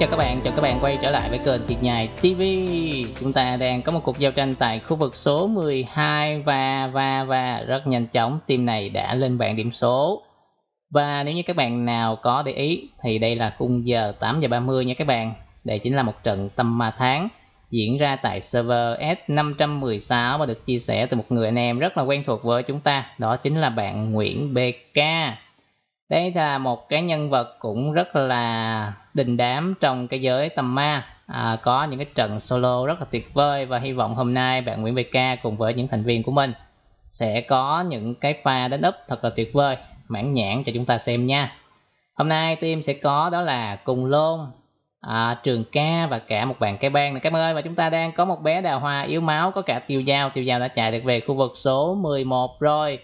chào các bạn, chào các bạn quay trở lại với kênh Thiệt Nhài TV Chúng ta đang có một cuộc giao tranh tại khu vực số 12 và và và rất nhanh chóng team này đã lên bảng điểm số Và nếu như các bạn nào có để ý thì đây là khung giờ 8 giờ 30 nha các bạn Đây chính là một trận tâm ma tháng diễn ra tại server S516 và được chia sẻ từ một người anh em rất là quen thuộc với chúng ta Đó chính là bạn Nguyễn BK đấy là một cái nhân vật cũng rất là đình đám trong cái giới tầm ma à, có những cái trận solo rất là tuyệt vời và hy vọng hôm nay bạn Nguyễn Ca cùng với những thành viên của mình sẽ có những cái pha đánh úp thật là tuyệt vời mãn nhãn cho chúng ta xem nha hôm nay team sẽ có đó là cùng lôn à, trường ca và cả một bạn cái bang các ơn và chúng ta đang có một bé đào hoa yếu máu có cả tiêu dao tiêu dao đã chạy được về khu vực số 11 rồi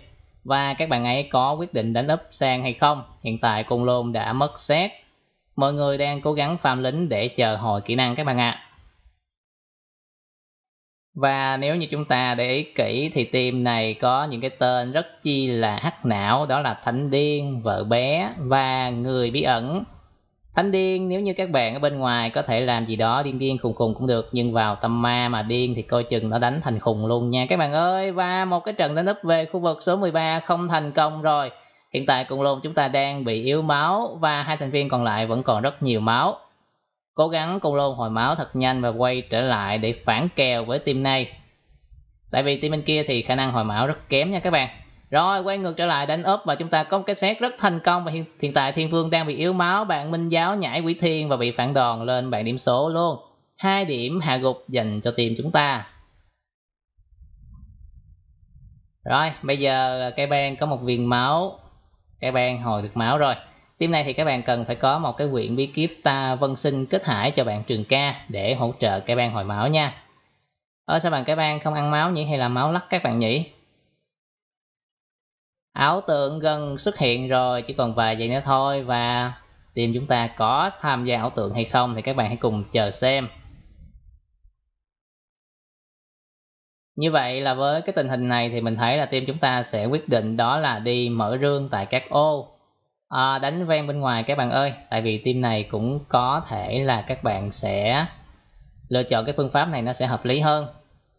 và các bạn ấy có quyết định đánh úp sang hay không. Hiện tại cung Lôn đã mất xét. Mọi người đang cố gắng farm lính để chờ hồi kỹ năng các bạn ạ. À. Và nếu như chúng ta để ý kỹ thì team này có những cái tên rất chi là hắc não đó là Thánh Điên, Vợ Bé và Người Bí Ẩn. Thánh điên nếu như các bạn ở bên ngoài có thể làm gì đó điên điên khùng khùng cũng được Nhưng vào tâm ma mà điên thì coi chừng nó đánh thành khùng luôn nha các bạn ơi Và một cái trận đánh nấp về khu vực số 13 không thành công rồi Hiện tại cùng luôn chúng ta đang bị yếu máu và hai thành viên còn lại vẫn còn rất nhiều máu Cố gắng cùng luôn hồi máu thật nhanh và quay trở lại để phản kèo với team này Tại vì team bên kia thì khả năng hồi máu rất kém nha các bạn rồi quay ngược trở lại đánh úp và chúng ta có một cái xét rất thành công và hiện, tại Thiên phương đang bị yếu máu, bạn Minh Giáo nhảy Quỷ Thiên và bị phản đòn lên bạn điểm số luôn. hai điểm hạ gục dành cho team chúng ta. Rồi, bây giờ cái ban có một viên máu. Cái ban hồi được máu rồi. Team này thì các bạn cần phải có một cái quyển bí kíp ta vân sinh kết hải cho bạn Trường Ca để hỗ trợ cái ban hồi máu nha. Ở sao bạn cái ban không ăn máu nhỉ hay là máu lắc các bạn nhỉ? ảo tưởng gần xuất hiện rồi chỉ còn vài giây nữa thôi và team chúng ta có tham gia ảo tưởng hay không thì các bạn hãy cùng chờ xem Như vậy là với cái tình hình này thì mình thấy là team chúng ta sẽ quyết định đó là đi mở rương tại các ô à, Đánh ven bên ngoài các bạn ơi Tại vì team này cũng có thể là các bạn sẽ lựa chọn cái phương pháp này nó sẽ hợp lý hơn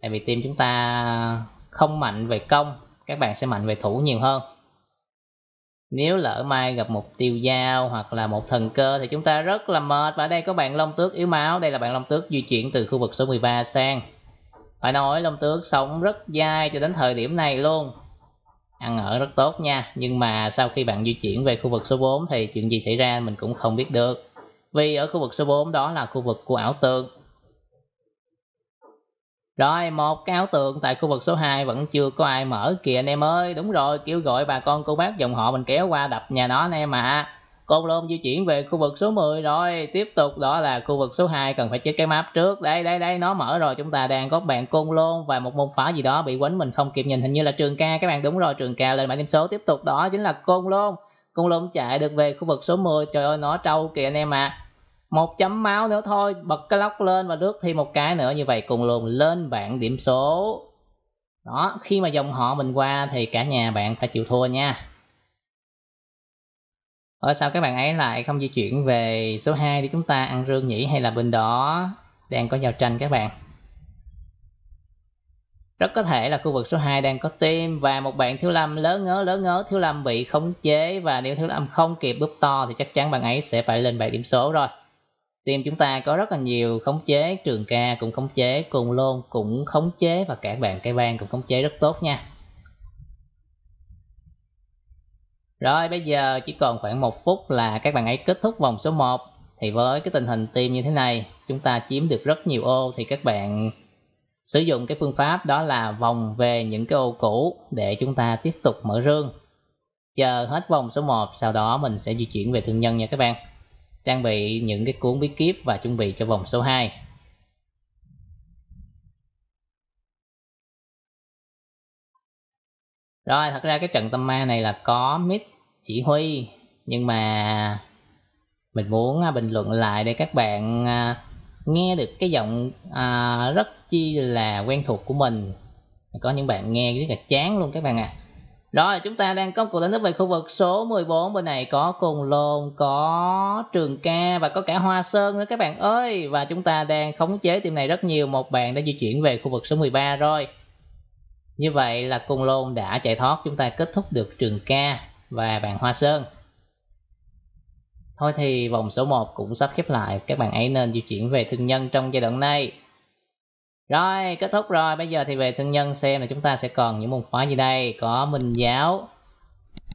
Tại vì team chúng ta không mạnh về công các bạn sẽ mạnh về thủ nhiều hơn nếu lỡ mai gặp một tiêu dao hoặc là một thần cơ thì chúng ta rất là mệt và ở đây có bạn long tước yếu máu đây là bạn long tước di chuyển từ khu vực số 13 sang phải nói long tước sống rất dai cho đến thời điểm này luôn ăn ở rất tốt nha nhưng mà sau khi bạn di chuyển về khu vực số 4 thì chuyện gì xảy ra mình cũng không biết được vì ở khu vực số 4 đó là khu vực của ảo tượng rồi một cái ảo tượng tại khu vực số 2 vẫn chưa có ai mở kìa anh em ơi Đúng rồi kêu gọi bà con cô bác dòng họ mình kéo qua đập nhà nó anh em ạ à. Côn Lôn di chuyển về khu vực số 10 rồi Tiếp tục đó là khu vực số 2 cần phải check cái map trước Đây đây đây nó mở rồi chúng ta đang có bạn Côn Lôn Và một môn phá gì đó bị quấn mình không kịp nhìn Hình như là Trường Ca các bạn đúng rồi Trường Ca lên bảng điểm số Tiếp tục đó chính là Côn Lôn Côn Lôn chạy được về khu vực số 10 Trời ơi nó trâu kìa anh em ạ à một chấm máu nữa thôi bật cái lóc lên và rước thêm một cái nữa như vậy cùng luôn lên bảng điểm số đó khi mà dòng họ mình qua thì cả nhà bạn phải chịu thua nha ở sao các bạn ấy lại không di chuyển về số 2 để chúng ta ăn rương nhỉ hay là bên đó đang có giao tranh các bạn rất có thể là khu vực số 2 đang có tim và một bạn thiếu lâm lớn ngớ lớn ngớ thiếu lâm bị khống chế và nếu thiếu lâm không kịp búp to thì chắc chắn bạn ấy sẽ phải lên bảy điểm số rồi team chúng ta có rất là nhiều khống chế trường ca cũng khống chế cùng lôn cũng khống chế và cả bạn cây vang cũng khống chế rất tốt nha rồi bây giờ chỉ còn khoảng một phút là các bạn ấy kết thúc vòng số 1 thì với cái tình hình team như thế này chúng ta chiếm được rất nhiều ô thì các bạn sử dụng cái phương pháp đó là vòng về những cái ô cũ để chúng ta tiếp tục mở rương chờ hết vòng số 1 sau đó mình sẽ di chuyển về thương nhân nha các bạn trang bị những cái cuốn bí kíp và chuẩn bị cho vòng số 2. Rồi, thật ra cái trận tâm ma này là có mid chỉ huy, nhưng mà mình muốn à, bình luận lại để các bạn à, nghe được cái giọng à, rất chi là quen thuộc của mình. Có những bạn nghe rất là chán luôn các bạn ạ. À rồi chúng ta đang có cuộc đánh thức về khu vực số 14 bên này có Cồn Lôn, có Trường Ca và có cả Hoa Sơn nữa các bạn ơi. Và chúng ta đang khống chế team này rất nhiều. Một bạn đã di chuyển về khu vực số 13 rồi. Như vậy là Cồn Lôn đã chạy thoát. Chúng ta kết thúc được Trường Ca và bạn Hoa Sơn. Thôi thì vòng số 1 cũng sắp khép lại. Các bạn ấy nên di chuyển về thương nhân trong giai đoạn này. Rồi, kết thúc rồi. Bây giờ thì về thân nhân xem là chúng ta sẽ còn những môn khóa gì đây. Có Minh Giáo,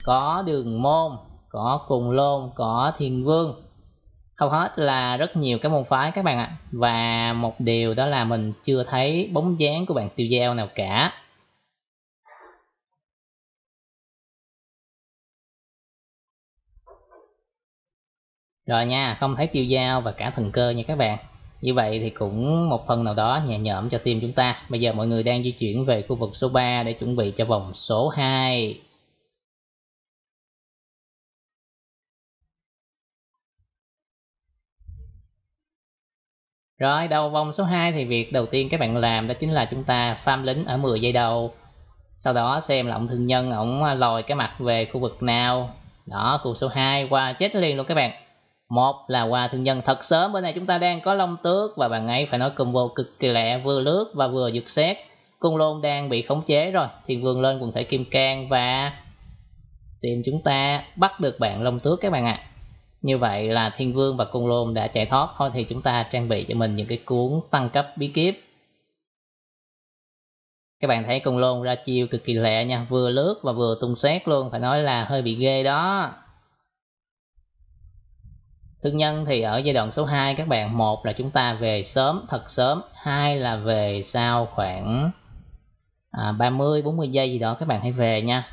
có Đường Môn, có Cùng Lôn, có Thiền Vương. Hầu hết là rất nhiều cái môn phái các bạn ạ. Và một điều đó là mình chưa thấy bóng dáng của bạn tiêu giao nào cả. Rồi nha, không thấy tiêu Giao và cả thần cơ nha các bạn như vậy thì cũng một phần nào đó nhẹ nhõm cho team chúng ta bây giờ mọi người đang di chuyển về khu vực số 3 để chuẩn bị cho vòng số 2 Rồi, đầu vòng số 2 thì việc đầu tiên các bạn làm đó chính là chúng ta farm lính ở 10 giây đầu. Sau đó xem là ông thương nhân, ông lòi cái mặt về khu vực nào. Đó, khu số 2 qua chết liền luôn các bạn một là quà thường nhân thật sớm bữa nay chúng ta đang có long tước và bạn ấy phải nói combo cực kỳ lẹ vừa lướt và vừa giật xét cung lôn đang bị khống chế rồi thì vương lên quần thể kim cang và tìm chúng ta bắt được bạn long tước các bạn ạ à. như vậy là thiên vương và cung lôn đã chạy thoát thôi thì chúng ta trang bị cho mình những cái cuốn tăng cấp bí kíp các bạn thấy cung lôn ra chiêu cực kỳ lẹ nha vừa lướt và vừa tung xét luôn phải nói là hơi bị ghê đó Thương nhân thì ở giai đoạn số 2 các bạn một là chúng ta về sớm, thật sớm hai là về sau khoảng à, 30-40 giây gì đó các bạn hãy về nha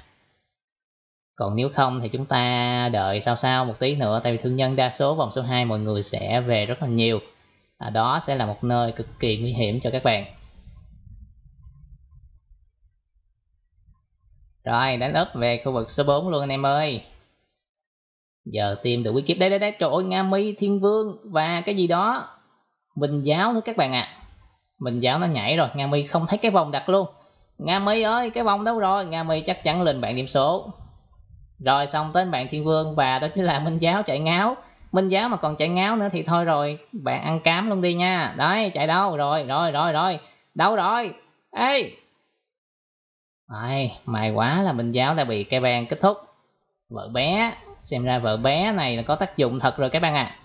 Còn nếu không thì chúng ta đợi sau sau một tí nữa Tại vì thương nhân đa số vòng số 2 mọi người sẽ về rất là nhiều à, Đó sẽ là một nơi cực kỳ nguy hiểm cho các bạn Rồi, đánh úp về khu vực số 4 luôn anh em ơi giờ tìm được bí kiếp đấy đấy đấy trời ơi nga mi thiên vương và cái gì đó mình giáo nữa các bạn ạ à. mình giáo nó nhảy rồi nga mi không thấy cái vòng đặt luôn nga mi ơi cái vòng đâu rồi nga mi chắc chắn lên bạn điểm số rồi xong tới bạn thiên vương và đó chính là minh giáo chạy ngáo minh giáo mà còn chạy ngáo nữa thì thôi rồi bạn ăn cám luôn đi nha đấy chạy đâu rồi rồi rồi rồi đâu rồi ê Ai, may quá là Minh Giáo đã bị cái bang kết thúc. Vợ bé xem ra vợ bé này là có tác dụng thật rồi các bạn ạ à.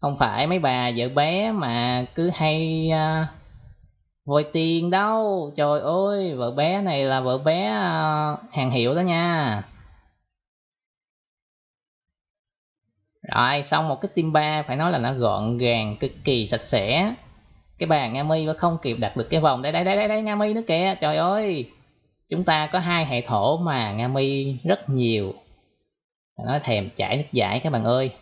không phải mấy bà vợ bé mà cứ hay uh, à, vội tiền đâu trời ơi vợ bé này là vợ bé uh, hàng hiệu đó nha rồi xong một cái tim ba phải nói là nó gọn gàng cực kỳ sạch sẽ cái bàn nga mi vẫn không kịp đặt được cái vòng đây đây đây đây, đây nga mi nữa kìa trời ơi chúng ta có hai hệ thổ mà nga mi rất nhiều nó thèm chảy nước dãi các bạn ơi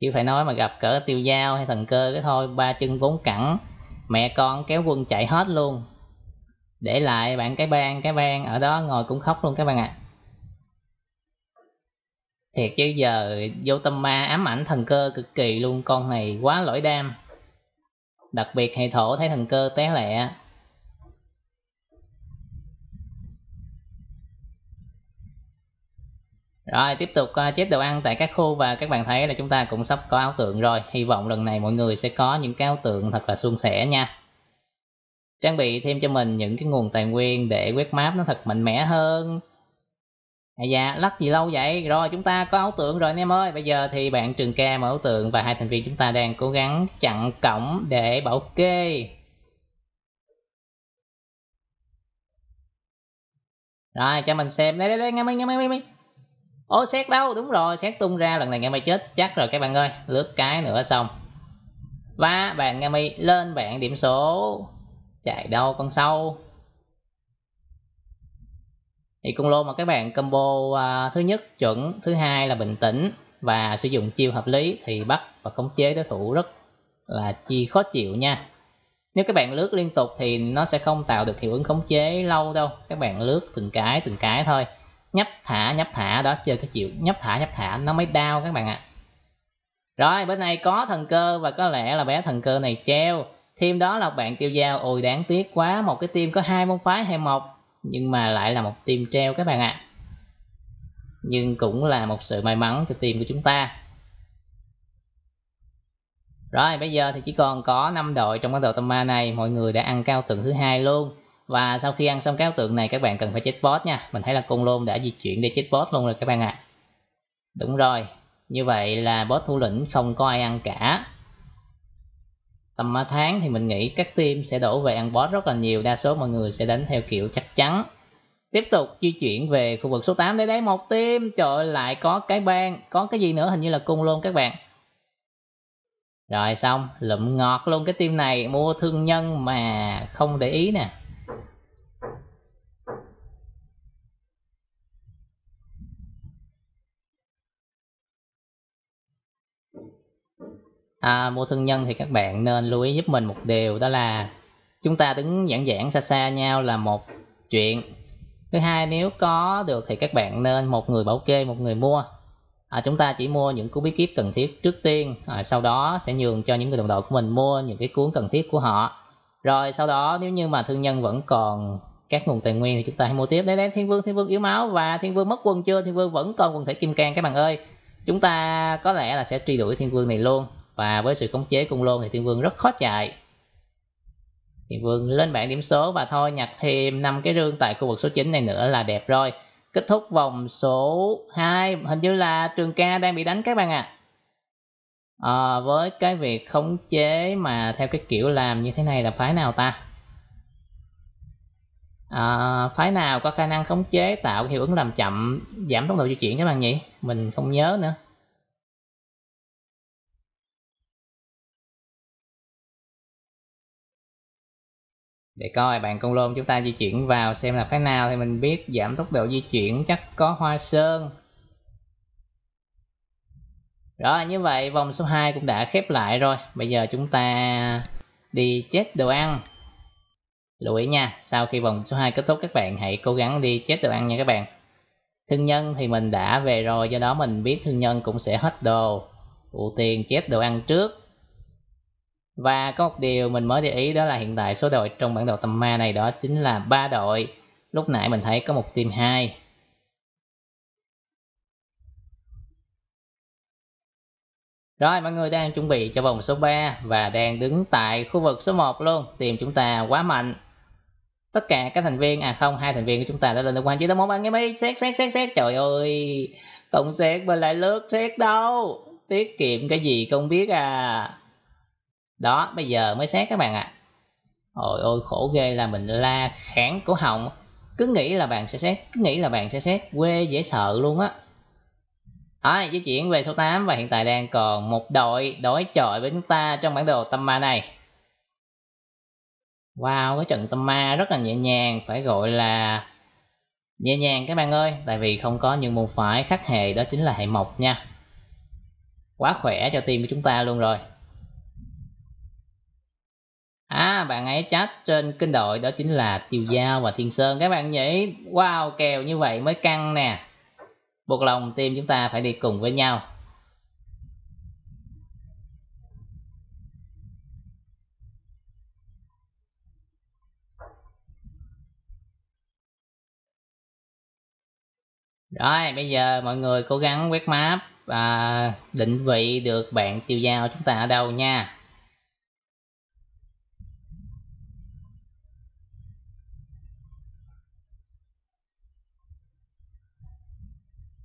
chứ phải nói mà gặp cỡ tiêu dao hay thần cơ cái thôi ba chân bốn cẳng mẹ con kéo quân chạy hết luôn để lại bạn cái ban cái ban ở đó ngồi cũng khóc luôn các bạn ạ à. thiệt chứ giờ vô tâm ma ám ảnh thần cơ cực kỳ luôn con này quá lỗi đam đặc biệt hệ thổ thấy thần cơ té lẹ rồi tiếp tục à, chép đồ ăn tại các khu và các bạn thấy là chúng ta cũng sắp có ảo tượng rồi hy vọng lần này mọi người sẽ có những cái ảo tượng thật là suôn sẻ nha trang bị thêm cho mình những cái nguồn tài nguyên để quét map nó thật mạnh mẽ hơn à dạ lắc gì lâu vậy rồi chúng ta có ảo tượng rồi anh em ơi bây giờ thì bạn trường ca mở ảo tượng và hai thành viên chúng ta đang cố gắng chặn cổng để bảo kê rồi cho mình xem đây đây đây nghe mấy nghe mấy nghe mấy ố xét đâu đúng rồi xét tung ra lần này mi chết chắc rồi các bạn ơi lướt cái nữa xong Và bạn mi lên bạn điểm số Chạy đâu con sâu Thì cung lô mà các bạn combo uh, thứ nhất chuẩn Thứ hai là bình tĩnh Và sử dụng chiêu hợp lý thì bắt và khống chế đối thủ rất là chi khó chịu nha nếu các bạn lướt liên tục thì nó sẽ không tạo được hiệu ứng khống chế lâu đâu các bạn lướt từng cái từng cái thôi nhấp thả nhấp thả đó chơi cái chịu nhấp thả nhấp thả nó mới đau các bạn ạ à. rồi bên này có thần cơ và có lẽ là bé thần cơ này treo thêm đó là bạn tiêu dao ôi đáng tiếc quá một cái team có hai môn phái hay một nhưng mà lại là một team treo các bạn ạ à. nhưng cũng là một sự may mắn cho team của chúng ta rồi bây giờ thì chỉ còn có 5 đội trong cái đội tâm ma này mọi người đã ăn cao tuần thứ hai luôn và sau khi ăn xong cái ảo tượng này các bạn cần phải chết boss nha mình thấy là cung lôn đã di chuyển để chết boss luôn rồi các bạn ạ à. đúng rồi như vậy là boss thủ lĩnh không có ai ăn cả tầm tháng thì mình nghĩ các team sẽ đổ về ăn boss rất là nhiều đa số mọi người sẽ đánh theo kiểu chắc chắn tiếp tục di chuyển về khu vực số 8 đây đấy một team trời ơi, lại có cái bang có cái gì nữa hình như là cung luôn các bạn rồi xong lụm ngọt luôn cái team này mua thương nhân mà không để ý nè à, mua thương nhân thì các bạn nên lưu ý giúp mình một điều đó là chúng ta đứng giảng giảng xa xa nhau là một chuyện thứ hai nếu có được thì các bạn nên một người bảo kê một người mua à, chúng ta chỉ mua những cuốn bí kíp cần thiết trước tiên à, sau đó sẽ nhường cho những người đồng đội của mình mua những cái cuốn cần thiết của họ rồi sau đó nếu như mà thương nhân vẫn còn các nguồn tài nguyên thì chúng ta hãy mua tiếp đấy đấy thiên vương thiên vương yếu máu và thiên vương mất quân chưa thiên vương vẫn còn quần thể kim cang các bạn ơi chúng ta có lẽ là sẽ truy đuổi thiên vương này luôn và với sự khống chế cung lô thì thiên vương rất khó chạy thiên vương lên bảng điểm số và thôi nhặt thêm năm cái rương tại khu vực số 9 này nữa là đẹp rồi kết thúc vòng số 2 hình như là trường ca đang bị đánh các bạn ạ à. à, với cái việc khống chế mà theo cái kiểu làm như thế này là phái nào ta à, phái nào có khả năng khống chế tạo hiệu ứng làm chậm giảm tốc độ di chuyển các bạn nhỉ mình không nhớ nữa để coi bạn con lôn chúng ta di chuyển vào xem là cái nào thì mình biết giảm tốc độ di chuyển chắc có hoa sơn rồi như vậy vòng số 2 cũng đã khép lại rồi bây giờ chúng ta đi chết đồ ăn lưu ý nha sau khi vòng số 2 kết thúc các bạn hãy cố gắng đi chết đồ ăn nha các bạn thương nhân thì mình đã về rồi do đó mình biết thương nhân cũng sẽ hết đồ ưu tiên chết đồ ăn trước và có một điều mình mới để ý đó là hiện tại số đội trong bản đồ tầm ma này đó chính là ba đội lúc nãy mình thấy có một team 2 Rồi mọi người đang chuẩn bị cho vòng số 3 và đang đứng tại khu vực số 1 luôn, tìm chúng ta quá mạnh. Tất cả các thành viên, à không, hai thành viên của chúng ta đã lên được quan chỉ đó món ăn game ấy, xét xét xét xét, trời ơi, cộng xét mà lại lướt xét đâu, tiết kiệm cái gì không biết à đó bây giờ mới xét các bạn ạ à. ôi ôi khổ ghê là mình la kháng cổ họng cứ nghĩ là bạn sẽ xét cứ nghĩ là bạn sẽ xét quê dễ sợ luôn á À, di chuyển về số 8 và hiện tại đang còn một đội đối chọi với chúng ta trong bản đồ tâm ma này. Wow, cái trận tâm ma rất là nhẹ nhàng, phải gọi là nhẹ nhàng các bạn ơi, tại vì không có những môn phải khắc hệ đó chính là hệ mộc nha. Quá khỏe cho team của chúng ta luôn rồi à bạn ấy chat trên kênh đội đó chính là tiêu giao và thiên sơn các bạn nhỉ wow kèo như vậy mới căng nè buộc lòng team chúng ta phải đi cùng với nhau Rồi bây giờ mọi người cố gắng quét map và định vị được bạn tiêu giao chúng ta ở đâu nha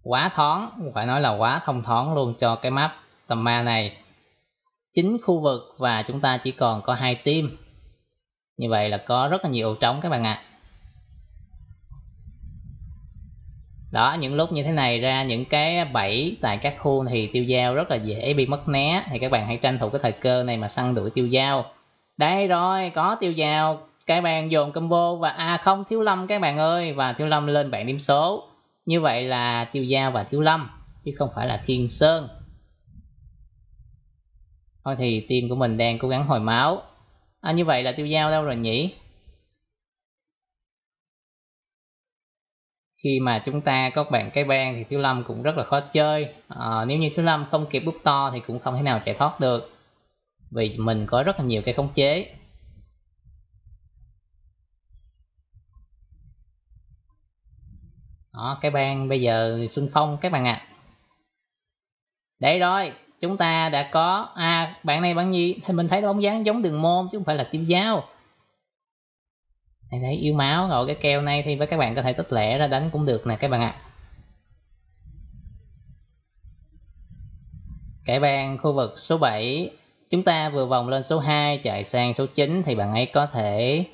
quá thoáng phải nói là quá thông thoáng luôn cho cái map tầm ma này chính khu vực và chúng ta chỉ còn có hai team như vậy là có rất là nhiều trống các bạn ạ à. đó những lúc như thế này ra những cái bẫy tại các khu thì tiêu dao rất là dễ bị mất né thì các bạn hãy tranh thủ cái thời cơ này mà săn đuổi tiêu dao đây rồi có tiêu dao các bạn dồn combo và à không thiếu lâm các bạn ơi và thiếu lâm lên bảng điểm số như vậy là tiêu giao và thiếu lâm chứ không phải là thiên sơn thôi thì tim của mình đang cố gắng hồi máu à, như vậy là tiêu giao đâu rồi nhỉ khi mà chúng ta có bạn cái ban thì thiếu lâm cũng rất là khó chơi à, nếu như thiếu lâm không kịp bút to thì cũng không thể nào chạy thoát được vì mình có rất là nhiều cây khống chế đó cái bang bây giờ xuân phong các bạn ạ à. đấy rồi chúng ta đã có à bạn này bạn gì thì mình thấy bóng dáng giống đường môn chứ không phải là tiêu dao này thấy yêu máu rồi cái keo này thì với các bạn có thể tích lẻ ra đánh cũng được nè các bạn ạ à. Kẻ bang khu vực số 7 Chúng ta vừa vòng lên số 2 chạy sang số 9 Thì bạn ấy có thể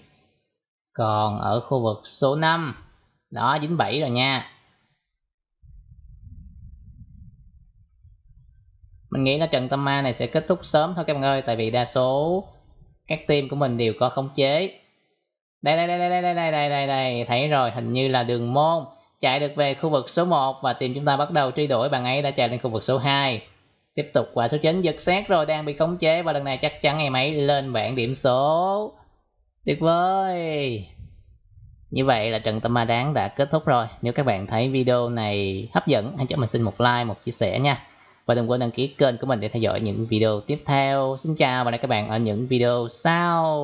còn ở khu vực số 5 đó 97 rồi nha mình nghĩ là trận tâm ma này sẽ kết thúc sớm thôi các bạn ơi tại vì đa số các team của mình đều có khống chế đây đây đây đây đây đây đây đây đây thấy rồi hình như là đường môn chạy được về khu vực số 1 và team chúng ta bắt đầu truy đuổi bạn ấy đã chạy lên khu vực số 2 tiếp tục quả số 9 giật xét rồi đang bị khống chế và lần này chắc chắn em ấy lên bảng điểm số tuyệt vời như vậy là trận Tâm Ma Đáng đã kết thúc rồi. Nếu các bạn thấy video này hấp dẫn, hãy cho mình xin một like, một chia sẻ nha. Và đừng quên đăng ký kênh của mình để theo dõi những video tiếp theo. Xin chào và hẹn các bạn ở những video sau.